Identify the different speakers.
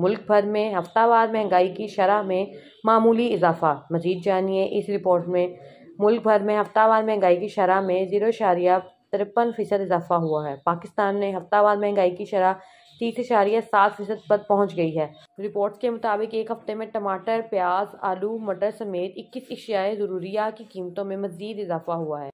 Speaker 1: मुल्क भर में हफ्तावार महंगाई की शरह में मामूली इजाफा मजीद जानिए इस रिपोर्ट में मुल्क भर में हफ्तावार महंगाई की शरह में ज़ीरो इशारिया तिरपन फ़ीसद इजाफा हुआ है पाकिस्तान में हफ्तावार महंगाई की शरह तीस इशारिया सात फीसद पर पहुँच गई है रिपोर्ट के मुताबिक एक हफ्ते में टमाटर प्याज आलू मटर समेत इक्कीस अशियाए ज़रूरिया की कीमतों में मजीद इजाफा हुआ है